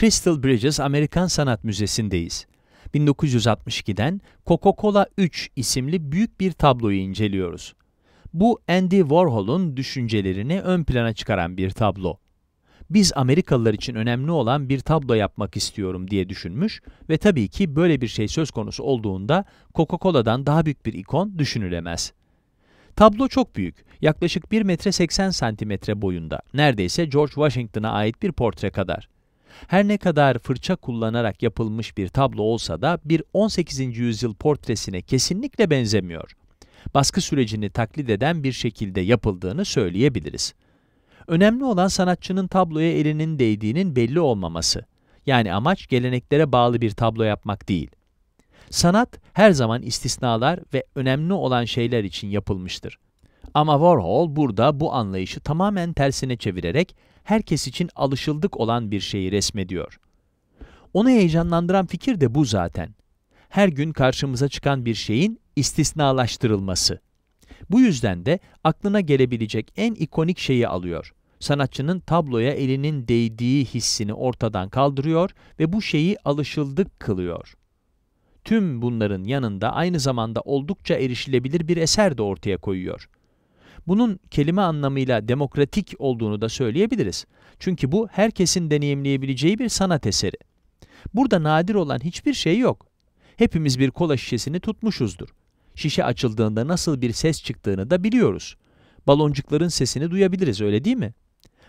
Crystal Bridges Amerikan Sanat Müzesi'ndeyiz. 1962'den Coca-Cola 3 isimli büyük bir tabloyu inceliyoruz. Bu Andy Warhol'un düşüncelerini ön plana çıkaran bir tablo. Biz Amerikalılar için önemli olan bir tablo yapmak istiyorum diye düşünmüş ve tabii ki böyle bir şey söz konusu olduğunda Coca-Cola'dan daha büyük bir ikon düşünülemez. Tablo çok büyük, yaklaşık 1 metre 80 santimetre boyunda, neredeyse George Washington'a ait bir portre kadar. Her ne kadar fırça kullanarak yapılmış bir tablo olsa da bir 18. yüzyıl portresine kesinlikle benzemiyor. Baskı sürecini taklit eden bir şekilde yapıldığını söyleyebiliriz. Önemli olan sanatçının tabloya elinin değdiğinin belli olmaması. Yani amaç geleneklere bağlı bir tablo yapmak değil. Sanat her zaman istisnalar ve önemli olan şeyler için yapılmıştır. Ama Warhol burada bu anlayışı tamamen tersine çevirerek herkes için alışıldık olan bir şeyi resmediyor. Onu heyecanlandıran fikir de bu zaten. Her gün karşımıza çıkan bir şeyin istisnalaştırılması. Bu yüzden de aklına gelebilecek en ikonik şeyi alıyor. Sanatçının tabloya elinin değdiği hissini ortadan kaldırıyor ve bu şeyi alışıldık kılıyor. Tüm bunların yanında aynı zamanda oldukça erişilebilir bir eser de ortaya koyuyor. Bunun kelime anlamıyla demokratik olduğunu da söyleyebiliriz. Çünkü bu herkesin deneyimleyebileceği bir sanat eseri. Burada nadir olan hiçbir şey yok. Hepimiz bir kola şişesini tutmuşuzdur. Şişe açıldığında nasıl bir ses çıktığını da biliyoruz. Baloncukların sesini duyabiliriz öyle değil mi?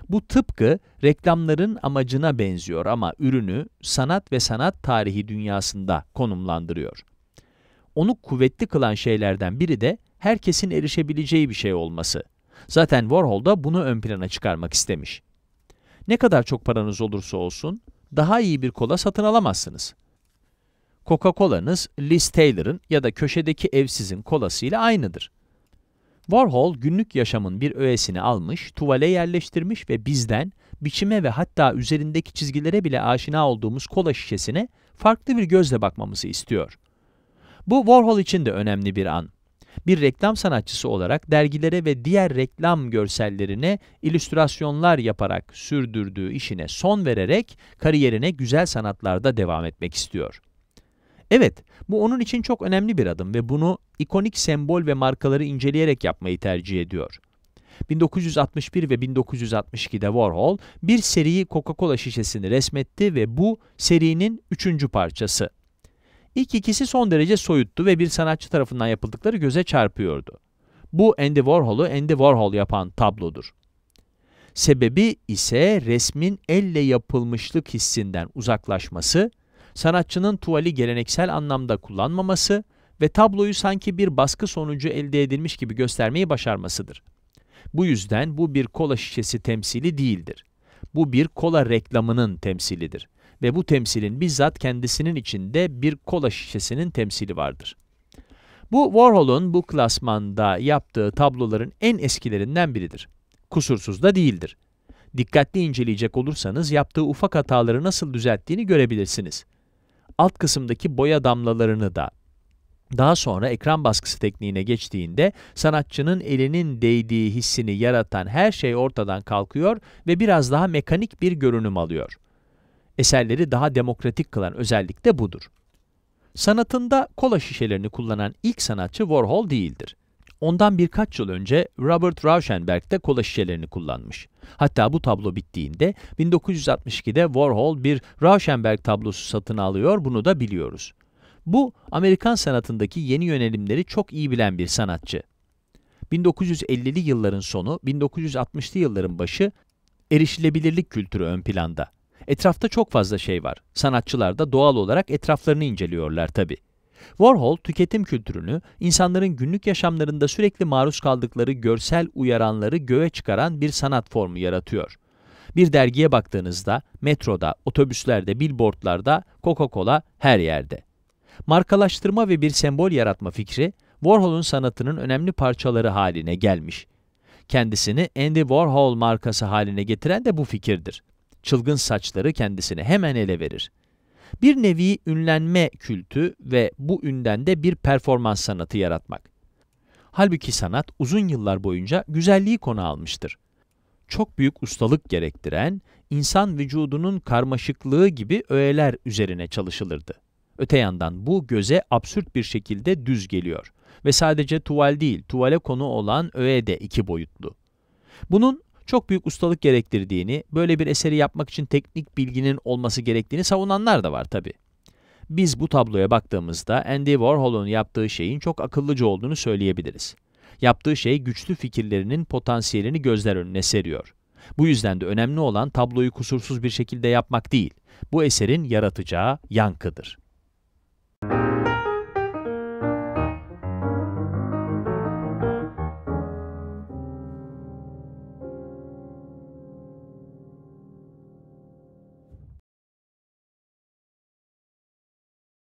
Bu tıpkı reklamların amacına benziyor ama ürünü sanat ve sanat tarihi dünyasında konumlandırıyor. Onu kuvvetli kılan şeylerden biri de herkesin erişebileceği bir şey olması. Zaten Warhol da bunu ön plana çıkarmak istemiş. Ne kadar çok paranız olursa olsun, daha iyi bir kola satın alamazsınız. Coca-Cola'nız Liz Taylor'ın ya da köşedeki evsizin kolası ile aynıdır. Warhol günlük yaşamın bir öğesini almış, tuvale yerleştirmiş ve bizden biçime ve hatta üzerindeki çizgilere bile aşina olduğumuz kola şişesine farklı bir gözle bakmamızı istiyor. Bu Warhol için de önemli bir an bir reklam sanatçısı olarak dergilere ve diğer reklam görsellerine illüstrasyonlar yaparak sürdürdüğü işine son vererek kariyerine güzel sanatlarda devam etmek istiyor. Evet, bu onun için çok önemli bir adım ve bunu ikonik sembol ve markaları inceleyerek yapmayı tercih ediyor. 1961 ve 1962'de Warhol bir seriyi Coca-Cola şişesini resmetti ve bu serinin üçüncü parçası. İlk ikisi son derece soyuttu ve bir sanatçı tarafından yapıldıkları göze çarpıyordu. Bu Andy Warhol'u Andy Warhol yapan tablodur. Sebebi ise resmin elle yapılmışlık hissinden uzaklaşması, sanatçının tuvali geleneksel anlamda kullanmaması ve tabloyu sanki bir baskı sonucu elde edilmiş gibi göstermeyi başarmasıdır. Bu yüzden bu bir kola şişesi temsili değildir. Bu bir kola reklamının temsilidir ve bu temsilin bizzat kendisinin içinde bir kola şişesinin temsili vardır. Bu Warhol'un bu klasmanda yaptığı tabloların en eskilerinden biridir. Kusursuz da değildir. Dikkatli inceleyecek olursanız yaptığı ufak hataları nasıl düzelttiğini görebilirsiniz. Alt kısımdaki boya damlalarını da daha sonra ekran baskısı tekniğine geçtiğinde sanatçının elinin değdiği hissini yaratan her şey ortadan kalkıyor ve biraz daha mekanik bir görünüm alıyor eserleri daha demokratik kılan özellik de budur. Sanatında kola şişelerini kullanan ilk sanatçı Warhol değildir. Ondan birkaç yıl önce Robert Rauschenberg de kola şişelerini kullanmış. Hatta bu tablo bittiğinde 1962'de Warhol bir Rauschenberg tablosu satın alıyor, bunu da biliyoruz. Bu, Amerikan sanatındaki yeni yönelimleri çok iyi bilen bir sanatçı. 1950'li yılların sonu, 1960'lı yılların başı erişilebilirlik kültürü ön planda. Etrafta çok fazla şey var. Sanatçılar da doğal olarak etraflarını inceliyorlar tabi. Warhol, tüketim kültürünü, insanların günlük yaşamlarında sürekli maruz kaldıkları görsel uyaranları göğe çıkaran bir sanat formu yaratıyor. Bir dergiye baktığınızda, metroda, otobüslerde, billboardlarda, Coca-Cola her yerde. Markalaştırma ve bir sembol yaratma fikri, Warhol'un sanatının önemli parçaları haline gelmiş. Kendisini Andy Warhol markası haline getiren de bu fikirdir çılgın saçları kendisini hemen ele verir. Bir nevi ünlenme kültü ve bu ünden de bir performans sanatı yaratmak. Halbuki sanat uzun yıllar boyunca güzelliği konu almıştır. Çok büyük ustalık gerektiren, insan vücudunun karmaşıklığı gibi öğeler üzerine çalışılırdı. Öte yandan bu göze absürt bir şekilde düz geliyor ve sadece tuval değil, tuvale konu olan öğe de iki boyutlu. Bunun çok büyük ustalık gerektirdiğini, böyle bir eseri yapmak için teknik bilginin olması gerektiğini savunanlar da var tabi. Biz bu tabloya baktığımızda Andy Warhol'un yaptığı şeyin çok akıllıca olduğunu söyleyebiliriz. Yaptığı şey güçlü fikirlerinin potansiyelini gözler önüne seriyor. Bu yüzden de önemli olan tabloyu kusursuz bir şekilde yapmak değil, bu eserin yaratacağı yankıdır.